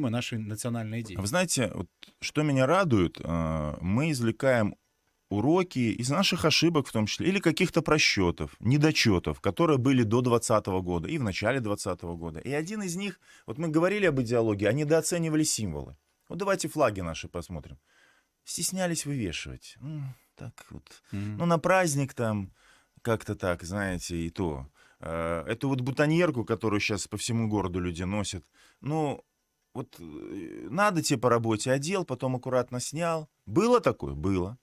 нашей национальной идеи. Вы знаете, вот, что меня радует, а, мы извлекаем уроки из наших ошибок в том числе, или каких-то просчетов, недочетов, которые были до 2020 года и в начале 2020 года. И один из них, вот мы говорили об идеологии, они а недооценивали символы. Вот давайте флаги наши посмотрим. Стеснялись вывешивать. Ну, так вот. Mm-hmm. Ну, на праздник там как-то так, знаете, и то. А, эту вот бутоньерку, которую сейчас по всему городу люди носят, ну, вот э, надо тебе по работе одел, потом аккуратно снял. Было такое? Было.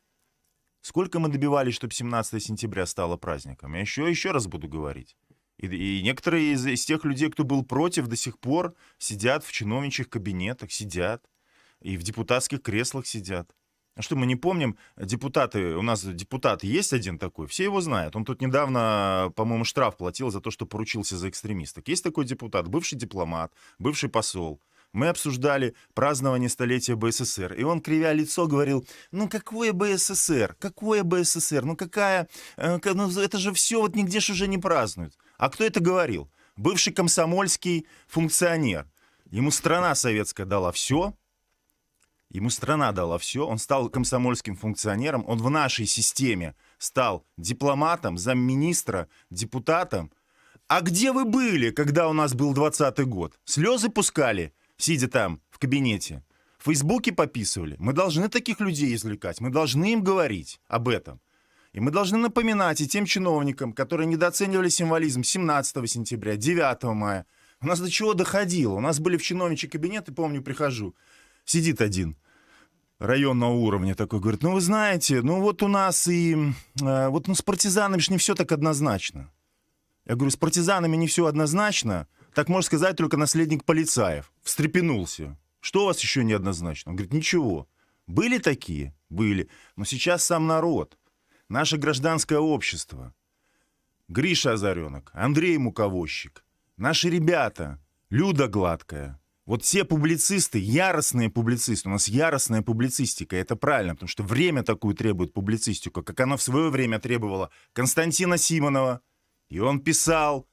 Сколько мы добивались, чтобы 17 сентября стало праздником? Я еще, еще раз буду говорить. И, и некоторые из, из тех людей, кто был против, до сих пор сидят в чиновничьих кабинетах, сидят. И в депутатских креслах сидят. А что мы не помним, депутаты, у нас депутат есть один такой, все его знают. Он тут недавно, по-моему, штраф платил за то, что поручился за экстремисток. Есть такой депутат, бывший дипломат, бывший посол. Мы обсуждали празднование столетия БССР. И он, кривя лицо, говорил, ну какое БССР, какое БССР, ну какая, э, ну это же все вот нигде же уже не празднуют. А кто это говорил? Бывший комсомольский функционер. Ему страна советская дала все, ему страна дала все, он стал комсомольским функционером, он в нашей системе стал дипломатом, замминистра, депутатом. А где вы были, когда у нас был 20-й год? Слезы пускали – сидя там, в кабинете. В Фейсбуке пописывали. Мы должны таких людей извлекать, мы должны им говорить об этом. И мы должны напоминать и тем чиновникам, которые недооценивали символизм 17 сентября, 9 мая. У нас до чего доходило? У нас были в чиновничий кабинет, и помню, прихожу, сидит один районного уровня такой, говорит, ну вы знаете, ну вот у нас и э, вот ну, с партизанами же не все так однозначно. Я говорю, с партизанами не все однозначно, так можно сказать только наследник полицаев встрепенулся. Что у вас еще неоднозначно? Он говорит, ничего. Были такие? Были. Но сейчас сам народ, наше гражданское общество, Гриша Озаренок, Андрей Муковозчик, наши ребята, Люда Гладкая. Вот все публицисты, яростные публицисты, у нас яростная публицистика, это правильно, потому что время такое требует публицистику, как она в свое время требовала Константина Симонова, и он писал,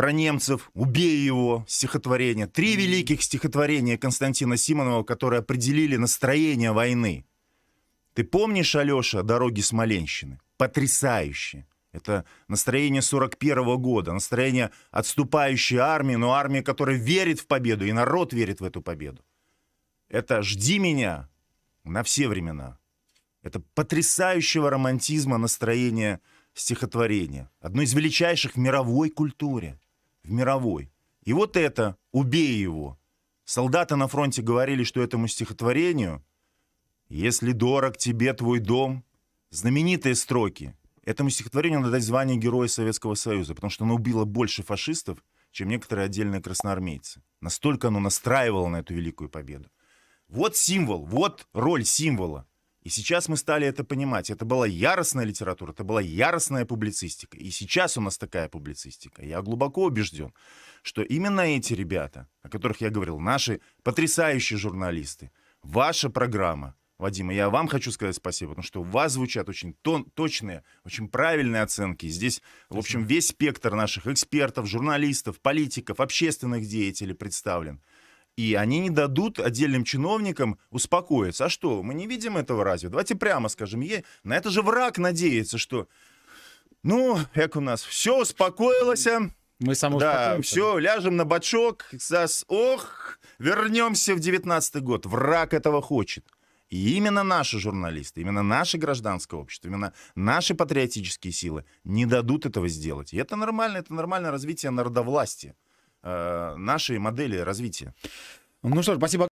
про немцев, «Убей его» стихотворение. Три великих стихотворения Константина Симонова, которые определили настроение войны. Ты помнишь, Алеша, «Дороги Смоленщины»? Потрясающе. Это настроение 41 года, настроение отступающей армии, но армия, которая верит в победу, и народ верит в эту победу. Это «Жди меня» на все времена. Это потрясающего романтизма настроение стихотворения. Одно из величайших в мировой культуре в мировой. И вот это «Убей его». Солдаты на фронте говорили, что этому стихотворению «Если дорог тебе твой дом» знаменитые строки. Этому стихотворению надо дать звание Героя Советского Союза, потому что оно убило больше фашистов, чем некоторые отдельные красноармейцы. Настолько оно настраивало на эту великую победу. Вот символ, вот роль символа. И сейчас мы стали это понимать. Это была яростная литература, это была яростная публицистика. И сейчас у нас такая публицистика. Я глубоко убежден, что именно эти ребята, о которых я говорил, наши потрясающие журналисты, ваша программа, Вадима, я вам хочу сказать спасибо, потому что у вас звучат очень тон, точные, очень правильные оценки. Здесь, в общем, весь спектр наших экспертов, журналистов, политиков, общественных деятелей представлен. И они не дадут отдельным чиновникам успокоиться. А что, мы не видим этого разве? Давайте прямо скажем ей, на это же враг надеется, что... Ну, как у нас, все успокоилось, а. мы Да, все, ляжем на бочок, сас, ох, вернемся в девятнадцатый год. Враг этого хочет. И именно наши журналисты, именно наше гражданское общество, именно наши патриотические силы не дадут этого сделать. И это нормально, это нормальное развитие народовластия. Э, нашей модели развития. Ну что ж, спасибо.